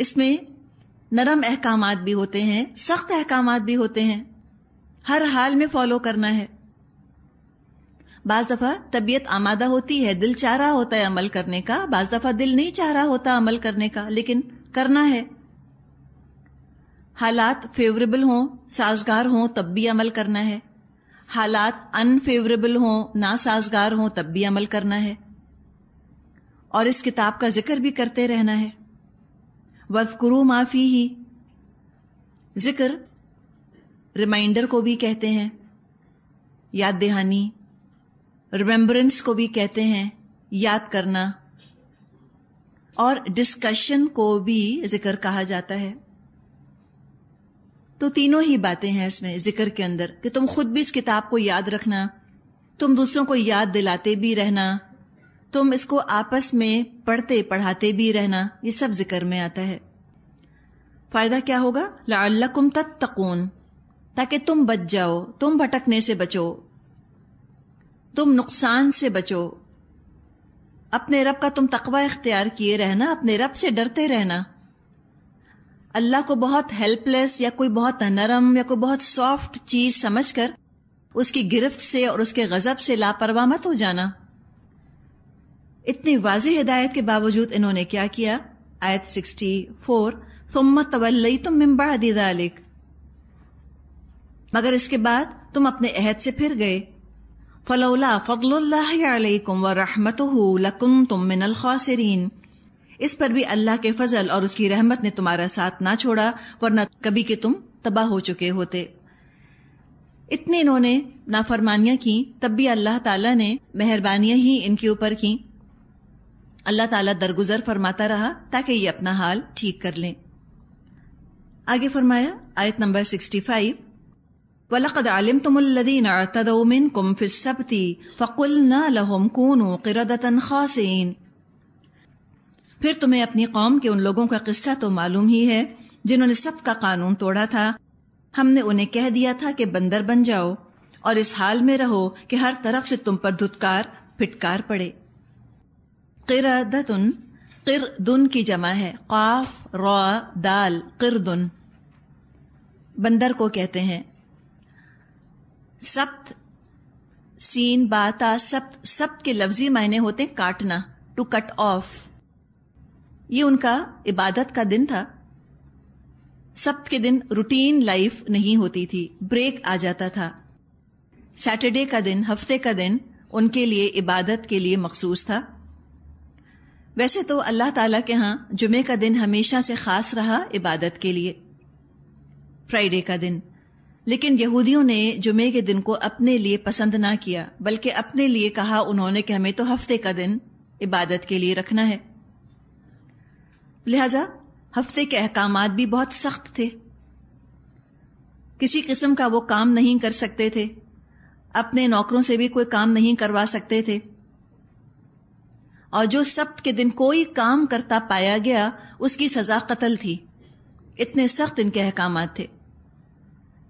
इसमें नरम अहकाम भी होते हैं सख्त अहकाम भी होते हैं हर हाल में फॉलो करना है बाज दफ़ा तबीयत आमादा होती है दिल चाह रहा होता है अमल करने का बाज दफ़ा दिल नहीं चाह रहा होता अमल करने का लेकिन करना है हालात फेवरेबल हों साजगार हों तब भी अमल करना है हालात अनफेवरेबल हों ना साजगार हों तब भी अमल करना है और इस किताब का जिक्र भी करते रहना है वस्कुरु माफी ही जिक्र रिमाइंडर को भी कहते हैं याद दहानी रिमेम्बरेंस को भी कहते हैं याद करना और डिस्कशन को भी जिक्र कहा जाता है तो तीनों ही बातें हैं इसमें जिक्र के अंदर कि तुम खुद भी इस किताब को याद रखना तुम दूसरों को याद दिलाते भी रहना तुम इसको आपस में पढ़ते पढ़ाते भी रहना ये सब जिक्र में आता है फायदा क्या होगा लाकुम तत्तकून ताकि तुम बच जाओ तुम भटकने से बचो तुम नुकसान से बचो अपने रब का तुम तकवा इख्तियार किए रहना अपने रब से डरते रहना अल्लाह को बहुत हेल्पलेस या कोई बहुत नरम या कोई बहुत सॉफ्ट चीज समझकर उसकी गिरफ्त से और उसके गजब से लापरवाह मत हो जाना इतनी वाज हिदायत के बावजूद इन्होंने क्या किया आयत सिक्सटी फोर तुम तवल्लई तुम मिम्बा दीदालिक मगर इसके बाद तुम अपने अहद से फिर गए फलौला फ़लकुम व रहमत तुम मिनल ख़ासरीन इस पर भी अल्लाह के फजल और उसकी रहमत ने तुम्हारा साथ ना छोड़ा वरना कभी के तुम तबाह हो चुके होते इतनी इन्होंने नाफरमानियां की तब भी अल्लाह ताला ने मेहरबानियां ही इनके ऊपर की अल्लाह ताला दरगुजर फरमाता रहा ताकि ये अपना हाल ठीक कर लें आगे फरमाया आयत नंबर 65 वलकद आलिम तुमल्लदीन अतदमिन कुम फिसबती फ़कुल न लहम कूनु किरदतन खासिन फिर तुम्हें अपनी कौम के उन लोगों का किस्सा तो मालूम ही है जिन्होंने सब का कानून तोड़ा था हमने उन्हें कह दिया था कि बंदर बन जाओ और इस हाल में रहो कि हर तरफ से तुम पर धुतकार फिटकार पड़े किरदतुन किरदुन की जमा है काफ रौ दाल किरदुन बंदर को कहते हैं सप्त सीन बाता सप्त सप्त के लफ्जी मायने होते काटना टू कट ऑफ ये उनका इबादत का दिन था सप्त के दिन रूटीन लाइफ नहीं होती थी ब्रेक आ जाता था सैटरडे का दिन हफ्ते का दिन उनके लिए इबादत के लिए मखसूस था वैसे तो अल्लाह ताला के यहां जुमे का दिन हमेशा से खास रहा इबादत के लिए फ्राइडे का दिन लेकिन यहूदियों ने जुमे के दिन को अपने लिए पसंद ना किया बल्कि अपने लिए कहा उन्होंने कि हमें तो हफ्ते का दिन इबादत के लिए रखना है लिहाजा हफ्ते के अहकाम भी बहुत सख्त थे किसी किस्म का वो काम नहीं कर सकते थे अपने नौकरों से भी कोई काम नहीं करवा सकते थे और जो सब्त के दिन कोई काम करता पाया गया उसकी सजा कत्ल थी इतने सख्त इनके अहकाम थे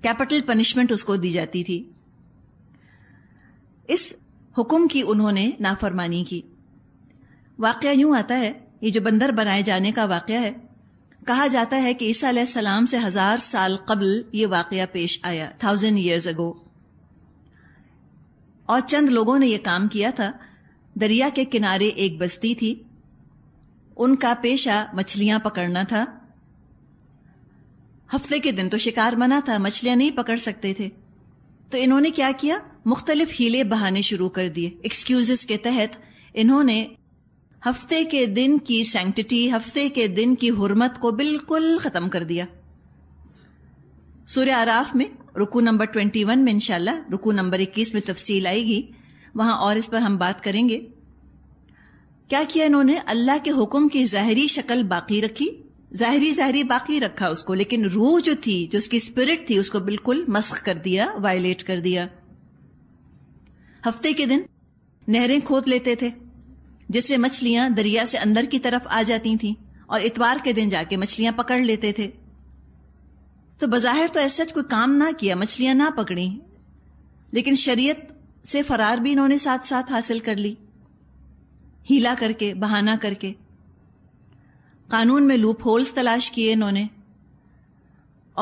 कैपिटल पनिशमेंट उसको दी जाती थी इस हुक्म की उन्होंने नाफरमानी की वाक़ यूं आता है ये जो बंदर बनाए जाने का वाक़ है कहा जाता है कि ईसा सलाम से हजार साल कबल ये वाक़ पेश आया थाउजेंड ईयर्स अगो और चंद लोगों ने यह काम किया था दरिया के किनारे एक बस्ती थी उनका पेशा मछलियां पकड़ना था हफ्ते के दिन तो शिकार मना था मछलियां नहीं पकड़ सकते थे तो इन्होंने क्या किया मुख्तलिफ हीले बहाने शुरू कर दिए एक्सक्यूजेस के तहत इन्होंने हफ्ते के दिन की सेंटिटी हफ्ते के दिन की हुरमत को बिल्कुल ख़त्म कर दिया सूर्य आराफ में रुकू नंबर ट्वेंटी वन में इनशाला रुकू नंबर इक्कीस में तफसील आएगी वहां और इस पर हम बात करेंगे क्या किया इन्होंने अल्लाह के हुक्म की ज़ाहरी शक्ल बाकी रखी ज़ाहरी जहरी बाकी रखा उसको लेकिन रूह जो थी जो उसकी स्पिरिट थी उसको बिल्कुल मस्क कर दिया वायलेट कर दिया हफ्ते के दिन नहरें खोद लेते थे जिससे मछलियां दरिया से अंदर की तरफ आ जाती थी और इतवार के दिन जाके मछलियां पकड़ लेते थे तो बाज़ाहिर तो ऐसा कोई काम ना किया मछलियां ना पकड़ी लेकिन शरीयत से फरार भी इन्होंने साथ साथ हासिल कर ली हीला करके बहाना करके कानून में लूप होल्स तलाश किए इन्होंने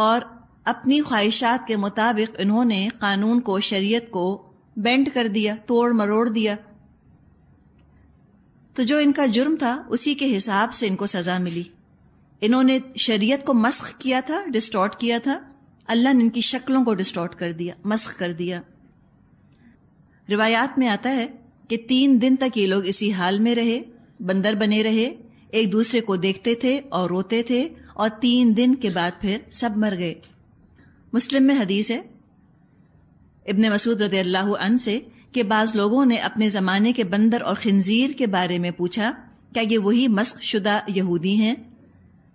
और अपनी ख्वाहिशात के मुताबिक इन्होंने कानून को शरीयत को बेंड कर दिया तोड़ मरोड़ दिया तो जो इनका जुर्म था उसी के हिसाब से इनको सज़ा मिली इन्होंने शरीयत को मस्ख किया था डिस्टॉर्ट किया था अल्लाह ने इनकी शक्लों को डिस्टॉर्ट कर दिया मस्ख कर दिया रिवायात में आता है कि तीन दिन तक ये लोग इसी हाल में रहे बंदर बने रहे एक दूसरे को देखते थे और रोते थे और तीन दिन के बाद फिर सब मर गए मुस्लिम में हदीस है इब्न मसूद रदी अल्लाह अन से कि बाज लोगों ने अपने ज़माने के बंदर और खंजीर के बारे में पूछा क्या ये वही मस्क शुदा यहूदी हैं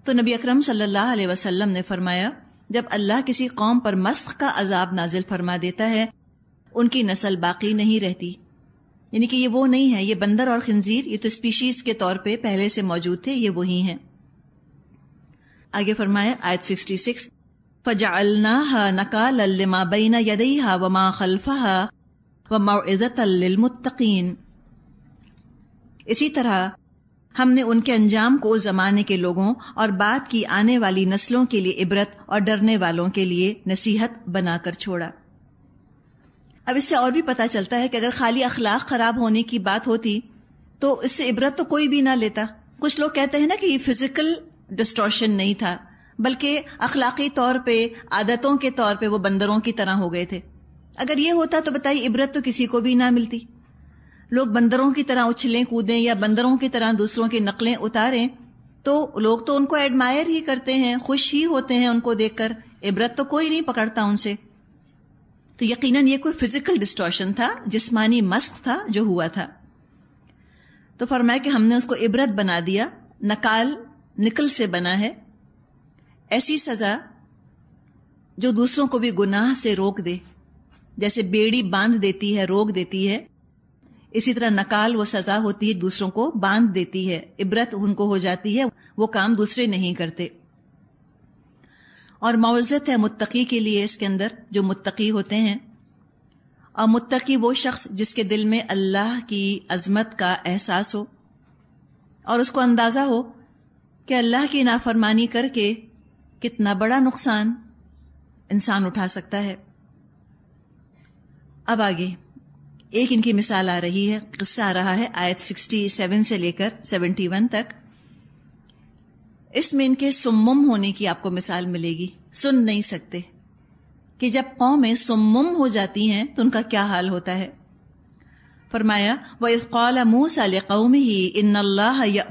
तो नबी अक्रम सल्ला अलैहि ने फरमाया जब अल्लाह किसी कौम पर मस्क का अजाब नाजिल फरमा देता है उनकी नस्ल बाकी नहीं रहती यानी कि ये वो नहीं है ये बंदर और खंजीर ये तो स्पीशीज के तौर पे पहले से मौजूद थे ये वही हैं आगे फरमाया आयत 66 फजालना नकाल लिमा बीना यदई हा मा खलफा व माज़त मुतकीन इसी तरह हमने उनके अंजाम को जमाने के लोगों और बाद की आने वाली नस्लों के लिए इबरत और डरने वालों के लिए नसीहत बनाकर छोड़ा अब इससे और भी पता चलता है कि अगर खाली अखलाक खराब होने की बात होती तो इससे इबरत तो कोई भी ना लेता कुछ लोग कहते हैं ना कि ये फिजिकल डिस्टॉर्शन नहीं था बल्कि अखलाकी तौर पे आदतों के तौर पे वो बंदरों की तरह हो गए थे अगर ये होता तो बताइए इबरत तो किसी को भी ना मिलती लोग बंदरों की तरह उछलें कूदें या बंदरों की तरह दूसरों की नकलें उतारें तो लोग तो उनको एडमायर ही करते हैं खुश ही होते हैं उनको देखकर इबरत तो कोई नहीं पकड़ता उनसे तो यकीन ये कोई फिजिकल डिस्टॉर्शन था जिसमानी मस्क था जो हुआ था तो फरमाया कि हमने उसको इबरत बना दिया नकाल निकल से बना है ऐसी सजा जो दूसरों को भी गुनाह से रोक दे जैसे बेड़ी बांध देती है रोक देती है इसी तरह नकाल वो सजा होती है दूसरों को बांध देती है इबरत उनको हो जाती है वो काम दूसरे नहीं करते और मौजत है मुत्तकी के लिए इसके अंदर जो मुतकी होते हैं और मुतकी वो शख्स जिसके दिल में अल्लाह की अजमत का एहसास हो और उसको अंदाज़ा हो कि अल्लाह की नाफरमानी करके कितना बड़ा नुकसान इंसान उठा सकता है अब आगे एक इनकी मिसाल आ रही है किस्सा आ रहा है आयत सिक्सटी सेवन से लेकर सेवेंटी वन तक इसमें इनके सुम्मम होने की आपको मिसाल मिलेगी सुन नहीं सकते कि जब कौमें सुमुम हो जाती हैं तो उनका क्या हाल होता है फरमाया व इसकौल मूसा कौम ही इन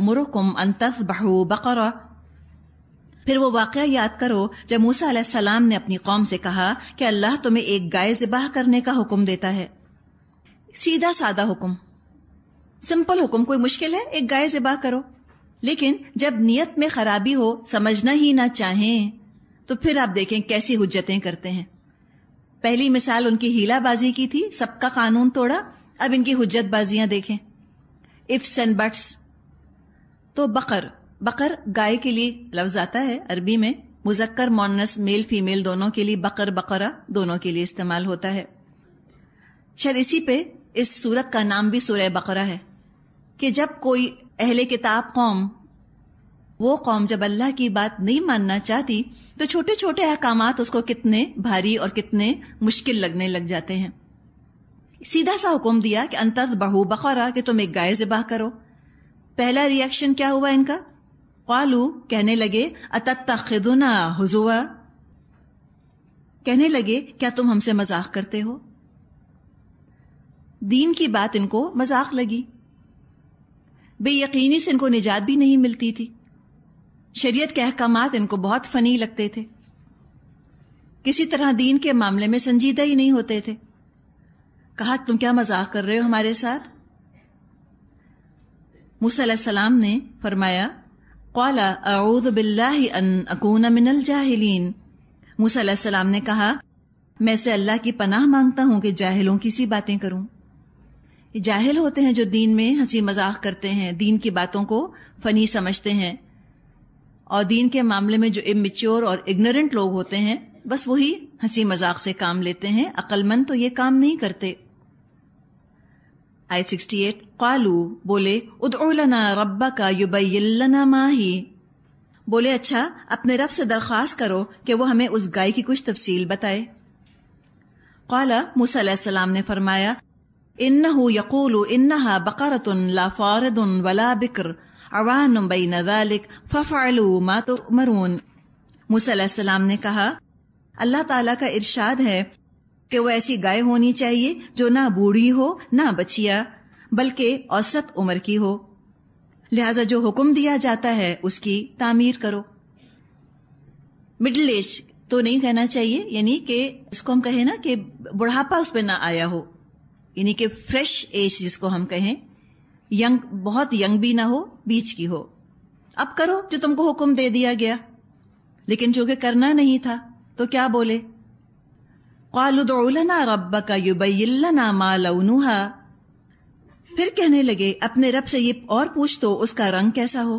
मुरकुम अंत बहू बकर फिर वो वाक़ याद करो जब मूसा सलाम ने अपनी कौम से कहा कि अल्लाह तुम्हें एक गाय ज़िबाह करने का हुक्म देता है सीधा सादा हुक्म सिंपल हुक्म कोई मुश्किल है एक गाय जबाह करो लेकिन जब नीयत में खराबी हो समझना ही ना चाहें तो फिर आप देखें कैसी हुज्जतें करते हैं पहली मिसाल उनकी हीलाबाजी की थी सबका कानून तोड़ा अब इनकी हुज्जत बाजियां देखें इफ्स एंड बट्स तो बकर बकर गाय के लिए लफ्ज आता है अरबी में मुजक्कर मोनस मेल फीमेल दोनों के लिए बकर बकरा दोनों के लिए इस्तेमाल होता है शायद इसी पे इस सूरत का नाम भी सूरह बकरा है कि जब कोई अहले किताब कौम वो कौम जब अल्लाह की बात नहीं मानना चाहती तो छोटे छोटे अहकाम उसको कितने भारी और कितने मुश्किल लगने लग जाते हैं सीधा सा हुक्म दिया कि अंत बहु बखौरा कि तुम एक गाय जबाह करो पहला रिएक्शन क्या हुआ इनका कालू कहने लगे अतुना हुजुआ कहने लगे क्या तुम हमसे मजाक करते हो दीन की बात इनको मजाक लगी बेयकीनी से इनको निजात भी नहीं मिलती थी शरीयत के अहकाम इनको बहुत फनी लगते थे किसी तरह दीन के मामले में संजीदा ही नहीं होते थे कहा तुम क्या मजाक कर रहे हो हमारे साथ मूसम ने फरमाया कौला अऊद बिल्लाकून मिनल जाहलीन मूसम ने कहा मैं से अल्लाह की पनाह मांगता हूं कि जाहिलों की सी बातें करूं ये जाहिल होते हैं जो दीन में हंसी मजाक करते हैं दीन की बातों को फनी समझते हैं और दीन के मामले में जो इमेच्योर और इग्नोरेंट लोग होते हैं बस वही हंसी मजाक से काम लेते हैं अक्लमंद तो ये काम नहीं करते आई सिक्सटी एट कालू बोले उदना रब्बा का युबैलना माही बोले अच्छा अपने रब से दरख्वास्त करो कि वो हमें उस गाय की कुछ तफसील बताए कला मूसा ने फरमाया إنه يقول إنها بقرة لا فارض ولا بكر अवान बैन ذلك फफालू मा तुमरून मूसम ने कहा अल्लाह ताला का इरशाद है कि वो ऐसी गाय होनी चाहिए जो ना बूढ़ी हो ना बछिया बल्कि औसत उम्र की हो लिहाजा जो हुक्म दिया जाता है उसकी तामीर करो मिडल एज तो नहीं कहना चाहिए यानी कि इसको हम कहें ना कि बुढ़ापा उस पर ना आया हो यानी कि फ्रेश एज जिसको हम कहें यंग बहुत यंग भी ना हो बीच की हो अब करो जो तुमको हुक्म दे दिया गया लेकिन जो कि करना नहीं था तो क्या बोले कालुदना रब का युबैलना मालऊनुहा फिर कहने लगे अपने रब से ये और पूछ तो उसका रंग कैसा हो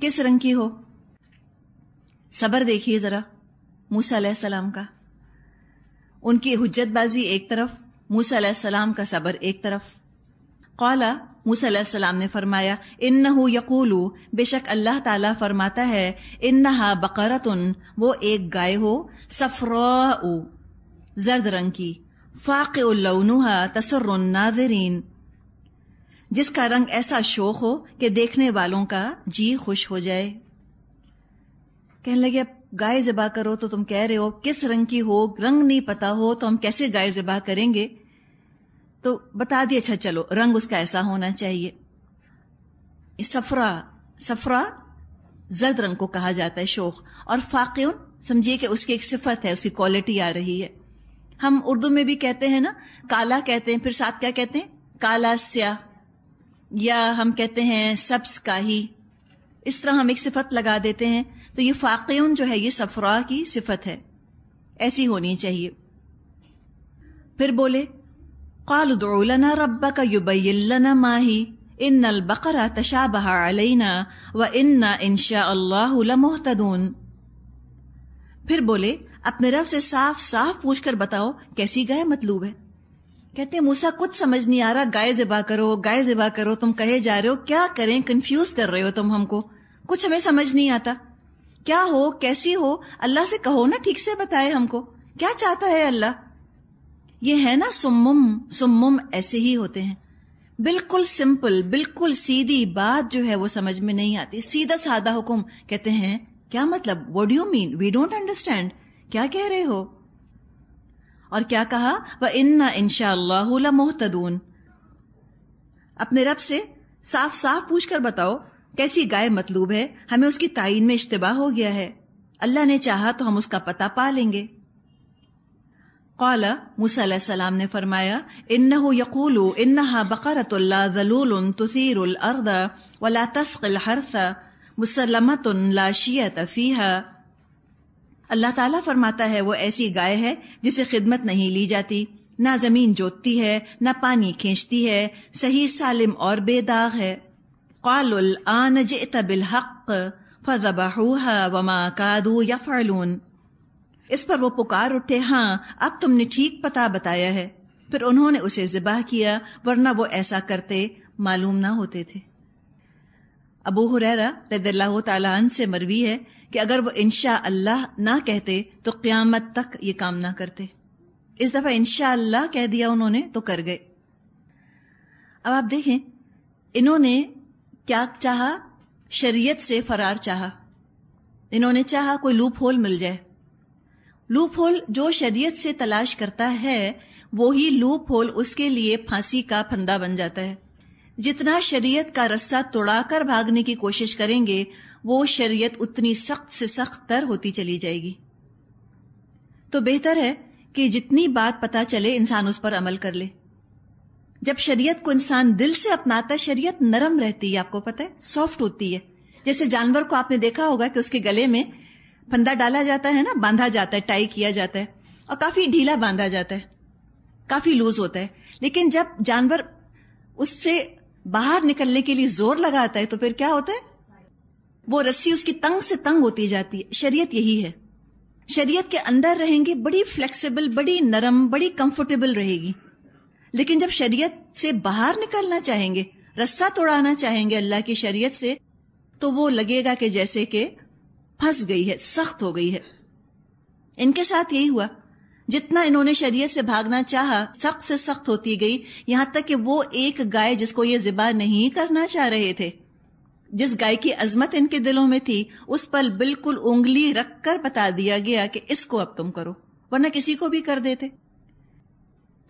किस रंग की हो सबर देखिए जरा मूसा सलाम का उनकी हजतबाजी एक तरफ मूसम का सबर एक तरफ कौला मूसम ने फरमाया इन यकूलू बेशक अल्लाह ताला फरमाता है इन नहा बकरतन वो एक गाय हो सफ़रा जर्द रंग की फ़ाक़ उल्लनहा तसर नाजरीन जिसका रंग ऐसा शोक हो कि देखने वालों का जी खुश हो जाए कहने लगे अब गाय जबा करो तो तुम कह रहे हो किस रंग की हो रंग नहीं पता हो तो हम कैसे गाय जबा करेंगे तो बता दिए अच्छा चलो रंग उसका ऐसा होना चाहिए सफरा सफरा जर्द रंग को कहा जाता है शोख और फाक्यून समझिए कि उसकी एक सिफत है उसकी क्वालिटी आ रही है हम उर्दू में भी कहते हैं ना काला कहते हैं फिर साथ क्या कहते हैं काला स्या या हम कहते हैं सब्स काही इस तरह हम एक सिफत लगा देते हैं तो ये फ़ाक़न जो है ये सफ़रा की सिफत है ऐसी होनी चाहिए फिर बोले कालदना रब्बा का युबैलना माही इन नल बकरा तशा बहाना व इन्ना इनशा अल्लाहतदून फिर बोले अपने रब से साफ साफ पूछ कर बताओ कैसी गाय मतलूब है कहते हैं मूसा कुछ समझ नहीं आ रहा गाय जिबा करो गाय जिबा करो तुम कहे जा रहे हो क्या करें कंफ्यूज कर रहे हो तुम हमको कुछ हमें समझ नहीं आता क्या हो कैसी हो अल्लाह से कहो ना ठीक से बताए हमको क्या चाहता है अल्लाह ये है ना सुम्मुम सुम्मुम ऐसे ही होते हैं बिल्कुल सिंपल बिल्कुल सीधी बात जो है वो समझ में नहीं आती सीधा साधा हुक्म कहते हैं क्या मतलब what you mean we don't understand क्या कह रहे हो और क्या कहा वह इन्ना इनशाला मोहतदून अपने रब से साफ साफ पूछकर बताओ कैसी गाय मतलूब है हमें उसकी तयन में इश्तबा हो गया है अल्लाह ने चाहा तो हम उसका पता पा लेंगे कौला मूसा ने फरमाया इन्ना इन्ना अल्लाह ताला फरमाता है वो ऐसी गाय है जिसे खिदमत नहीं ली जाती ना जमीन जोतती है ना पानी खींचती है सही सालिम और बेदाग है इस पर वो पुकार उठे हाँ अब तुमने ठीक पता बताया है फिर उन्होंने उसे ज़िबाह किया वरना वो ऐसा करते मालूम ना होते थे अबू हुरैरा रदल्ला तन से मरवी है कि अगर वो इनशा अल्लाह ना कहते तो क़्यामत तक ये काम ना करते इस दफ़ा इंशा अल्लाह कह दिया उन्होंने तो कर गए अब आप देखें इन्होंने क्या चाहा शरीयत से फरार चाहा इन्होंने चाहा कोई लूप होल मिल जाए लूप होल जो शरीयत से तलाश करता है वो ही लूप होल उसके लिए फांसी का फंदा बन जाता है जितना शरीयत का रास्ता तोड़ाकर भागने की कोशिश करेंगे वो शरीयत उतनी सख्त से सख्त तर होती चली जाएगी तो बेहतर है कि जितनी बात पता चले इंसान उस पर अमल कर ले जब शरीयत को इंसान दिल से अपनाता है शरीयत नरम रहती है आपको पता है सॉफ्ट होती है जैसे जानवर को आपने देखा होगा कि उसके गले में फंदा डाला जाता है ना बांधा जाता है टाई किया जाता है और काफी ढीला बांधा जाता है काफी लूज होता है लेकिन जब जानवर उससे बाहर निकलने के लिए जोर लगाता है तो फिर क्या होता है वो रस्सी उसकी तंग से तंग होती जाती है शरीयत यही है शरीयत के अंदर रहेंगे बड़ी फ्लेक्सिबल बड़ी नरम बड़ी कंफर्टेबल रहेगी लेकिन जब शरीयत से बाहर निकलना चाहेंगे रस्ता तोड़ाना चाहेंगे अल्लाह की शरीयत से तो वो लगेगा कि जैसे कि फंस गई है सख्त हो गई है इनके साथ यही हुआ जितना इन्होंने शरीयत से भागना चाहा सख्त से सख्त होती गई यहां तक कि वो एक गाय जिसको ये जिबा नहीं करना चाह रहे थे जिस गाय की अजमत इनके दिलों में थी उस पर बिल्कुल उंगली रखकर बता दिया गया कि इसको अब तुम करो वरना किसी को भी कर देते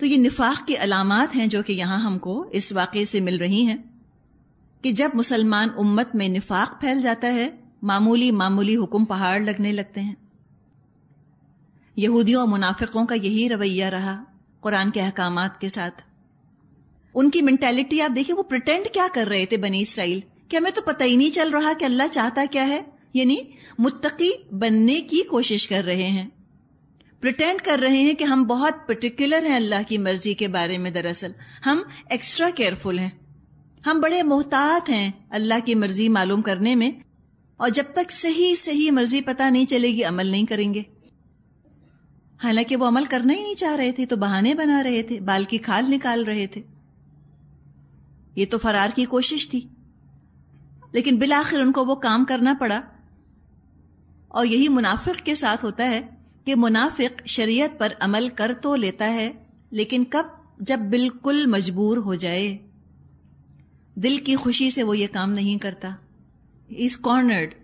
तो ये निफाक की अलामत हैं जो कि यहाँ हमको इस वाक़े से मिल रही हैं कि जब मुसलमान उम्मत में निफाक फैल जाता है मामूली मामूली हुक्म पहाड़ लगने लगते हैं यहूदियों और मुनाफिकों का यही रवैया रहा कुरान के अहकाम के साथ उनकी मैंटेलिटी आप देखिए वो प्रटेंड क्या कर रहे थे बनी इसराइल क्या हमें तो पता ही नहीं चल रहा कि अल्लाह चाहता क्या है यानी मुत्तकी बनने की कोशिश कर रहे हैं प्रिटेंड कर रहे हैं कि हम बहुत पर्टिकुलर हैं अल्लाह की मर्जी के बारे में दरअसल हम एक्स्ट्रा केयरफुल हैं हम बड़े मोहतात हैं अल्लाह की मर्जी मालूम करने में और जब तक सही सही मर्जी पता नहीं चलेगी अमल नहीं करेंगे हालांकि वो अमल करना ही नहीं चाह रहे थे तो बहाने बना रहे थे बाल की खाल निकाल रहे थे ये तो फरार की कोशिश थी लेकिन बिलाखिर उनको वो काम करना पड़ा और यही मुनाफिक के साथ होता है कि मुनाफिक शरीयत पर अमल कर तो लेता है लेकिन कब जब बिल्कुल मजबूर हो जाए दिल की खुशी से वो ये काम नहीं करता इस कॉर्नर्ड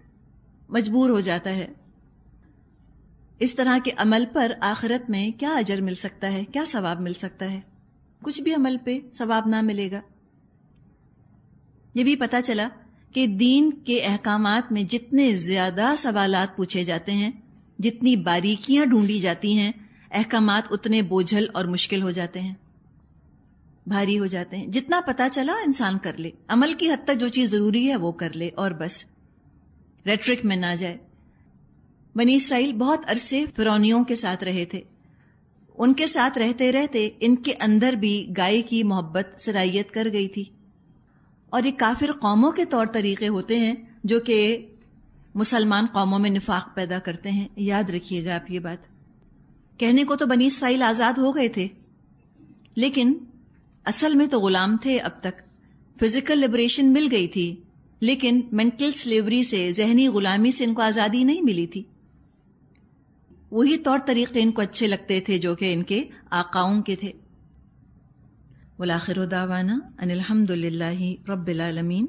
मजबूर हो जाता है इस तरह के अमल पर आखिरत में क्या अजर मिल सकता है क्या सवाब मिल सकता है कुछ भी अमल पे सवाब ना मिलेगा ये भी पता चला कि दीन के अहकाम में जितने ज्यादा सवालात पूछे जाते हैं जितनी बारीकियां ढूंढी जाती हैं अहकाम उतने बोझल और मुश्किल हो जाते हैं भारी हो जाते हैं जितना पता चला इंसान कर ले अमल की हद तक जो चीज़ ज़रूरी है वो कर ले और बस रेट्रिक में ना जाए बनी इसराइल बहुत अरसे फिरौनियों के साथ रहे थे उनके साथ रहते रहते इनके अंदर भी गाय की मोहब्बत सराइयत कर गई थी और ये काफिर कौमों के तौर तरीके होते हैं जो कि मुसलमान कौमों में निफाक पैदा करते हैं याद रखिएगा आप ये बात कहने को तो बनी इसराइल आज़ाद हो गए थे लेकिन असल में तो गुलाम थे अब तक फिजिकल लिबरेशन मिल गई थी लेकिन मेंटल स्लेवरी से जहनी गुलामी से इनको आज़ादी नहीं मिली थी वही तौर तरीके इनको अच्छे लगते थे जो कि इनके आकाओं के थे वलाखिर दावाना अनिलहमदिल्ला रबालमीन